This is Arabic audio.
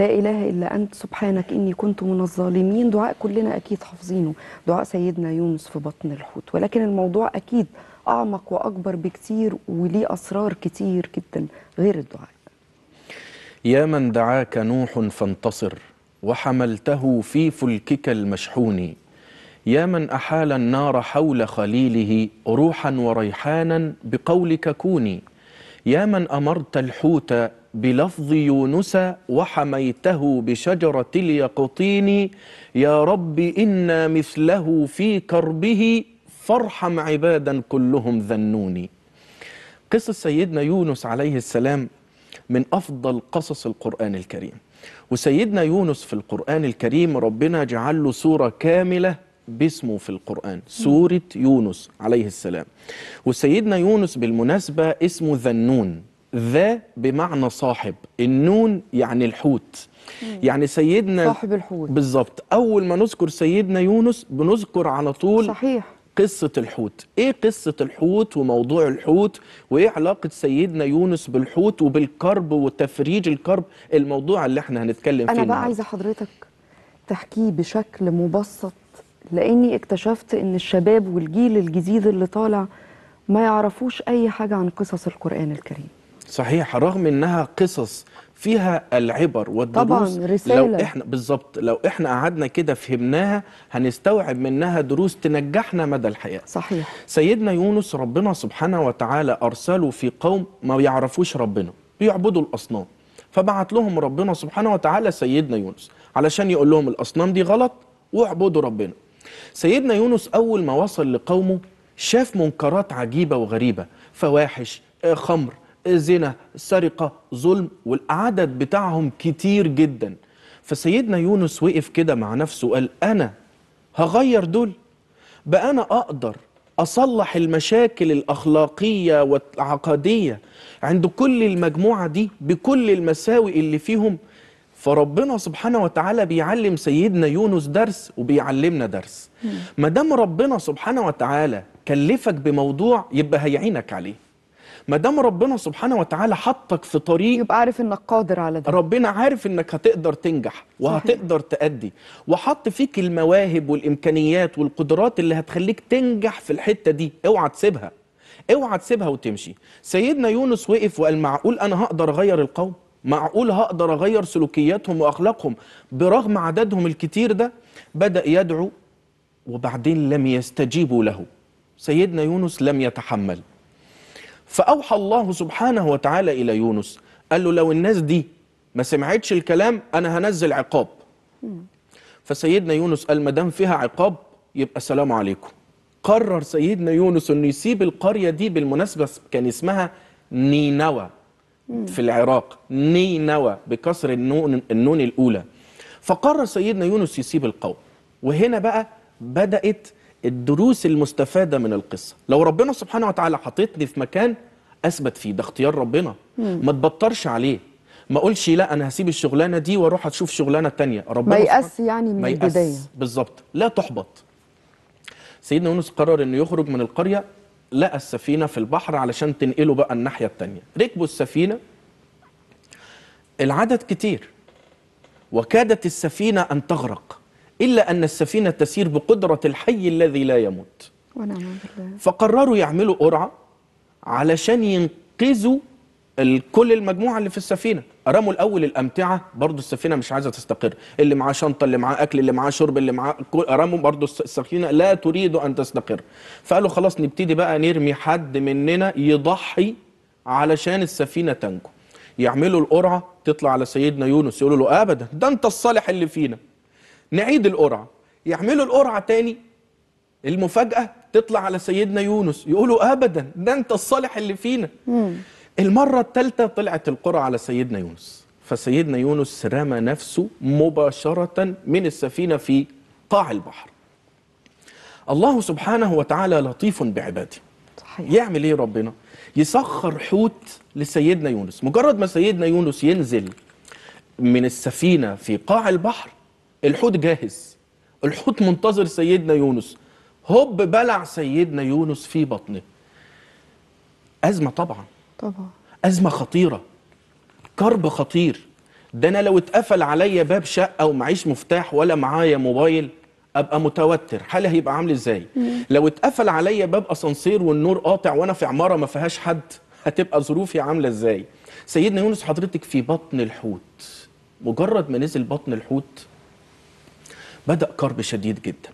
لا إله إلا أنت سبحانك إني كنت من الظالمين دعاء كلنا أكيد حافظينه دعاء سيدنا يونس في بطن الحوت ولكن الموضوع أكيد أعمق وأكبر بكتير وليه أسرار كتير جدا غير الدعاء يا من دعاك نوح فانتصر وحملته في فلكك المشحون يا من أحال النار حول خليله روحا وريحانا بقولك كوني يا من أمرت الحوت بلفظ يونس وحميته بشجرة اليقطين يا رب إنا مثله في كربه فارحم عبادا كلهم ذنوني قصة سيدنا يونس عليه السلام من أفضل قصص القرآن الكريم وسيدنا يونس في القرآن الكريم ربنا جعل له سورة كاملة باسمه في القرآن سورة يونس عليه السلام وسيدنا يونس بالمناسبة اسمه ذنون ذا بمعنى صاحب النون يعني الحوت يعني سيدنا صاحب الحوت بالظبط اول ما نذكر سيدنا يونس بنذكر على طول صحيح قصة الحوت ايه قصة الحوت وموضوع الحوت وايه علاقة سيدنا يونس بالحوت وبالكرب وتفريج الكرب الموضوع اللي احنا هنتكلم فيه انا بقى عايزة حضرتك تحكيه بشكل مبسط لاني اكتشفت ان الشباب والجيل الجديد اللي طالع ما يعرفوش اي حاجة عن قصص القرآن الكريم صحيح رغم انها قصص فيها العبر والدروس طبعا رسالة. لو احنا بالظبط لو احنا قعدنا كده فهمناها هنستوعب منها دروس تنجحنا مدى الحياه صحيح سيدنا يونس ربنا سبحانه وتعالى ارسله في قوم ما يعرفوش ربنا بيعبدوا الاصنام فبعت لهم ربنا سبحانه وتعالى سيدنا يونس علشان يقول لهم الاصنام دي غلط واعبدوا ربنا سيدنا يونس اول ما وصل لقومه شاف منكرات عجيبه وغريبه فواحش آه، خمر الزنا السرقة ظلم والعدد بتاعهم كتير جدا فسيدنا يونس وقف كده مع نفسه قال أنا هغير دول بقى أنا أقدر أصلح المشاكل الأخلاقية والعقدية عند كل المجموعة دي بكل المساوئ اللي فيهم فربنا سبحانه وتعالى بيعلم سيدنا يونس درس وبيعلمنا درس ما دام ربنا سبحانه وتعالى كلفك بموضوع يبقى هيعينك عليه ما دام ربنا سبحانه وتعالى حطك في طريق يبقى عارف انك قادر على ده ربنا عارف انك هتقدر تنجح وهتقدر تأدي وحط فيك المواهب والامكانيات والقدرات اللي هتخليك تنجح في الحته دي اوعى تسيبها اوعى تسيبها وتمشي سيدنا يونس وقف وقال معقول انا هقدر اغير القوم معقول هقدر اغير سلوكياتهم واخلاقهم برغم عددهم الكتير ده بدا يدعو وبعدين لم يستجيبوا له سيدنا يونس لم يتحمل فأوحى الله سبحانه وتعالى إلى يونس قال له لو الناس دي ما سمعتش الكلام أنا هنزل عقاب فسيدنا يونس قال ما دام فيها عقاب يبقى سلام عليكم قرر سيدنا يونس انه يسيب القريه دي بالمناسبه كان اسمها نينوى في العراق نينوى بكسر النون النون الاولى فقرر سيدنا يونس يسيب القوم وهنا بقى بدات الدروس المستفاده من القصه لو ربنا سبحانه وتعالى حطيتني في مكان اثبت فيه ده اختيار ربنا مم. ما تبطرش عليه ما اقولش لا انا هسيب الشغلانه دي واروح اشوف شغلانه تانية ربنا ما يأس يعني من البدايه بالظبط لا تحبط سيدنا يونس قرر انه يخرج من القريه لقى السفينه في البحر علشان تنقله بقى الناحيه التانية ركبوا السفينه العدد كتير وكادت السفينه ان تغرق إلا أن السفينة تسير بقدرة الحي الذي لا يموت ونعم بالله فقرروا يعملوا قرعة علشان ينقذوا كل المجموعة اللي في السفينة رموا الأول الأمتعة برضو السفينة مش عايزة تستقر اللي معاه شنطة اللي معاه أكل اللي معاه شرب اللي معاه رموا برضو السفينة لا تريد أن تستقر فقالوا خلاص نبتدي بقى نرمي حد مننا يضحي علشان السفينة تنجو يعملوا القرعة تطلع على سيدنا يونس يقولوا له أبدا ده أنت الصالح اللي فينا نعيد القرعه يعملوا القرعه تاني المفاجاه تطلع على سيدنا يونس يقولوا ابدا ده انت الصالح اللي فينا مم. المره الثالثه طلعت القرعه على سيدنا يونس فسيدنا يونس رمى نفسه مباشره من السفينه في قاع البحر الله سبحانه وتعالى لطيف بعباده صحيح. يعمل ايه ربنا يسخر حوت لسيدنا يونس مجرد ما سيدنا يونس ينزل من السفينه في قاع البحر الحوت جاهز الحوت منتظر سيدنا يونس هوب بلع سيدنا يونس في بطنه أزمة طبعا طبعا أزمة خطيرة كرب خطير ده أنا لو اتقفل عليا باب شقة ومعيش مفتاح ولا معايا موبايل ابقى متوتر حالي هيبقى عامل ازاي لو اتقفل عليا باب اسانسير والنور قاطع وانا في عماره ما فيهاش حد هتبقى ظروفي عامله ازاي سيدنا يونس حضرتك في بطن الحوت مجرد ما نزل بطن الحوت بدأ كرب شديد جدا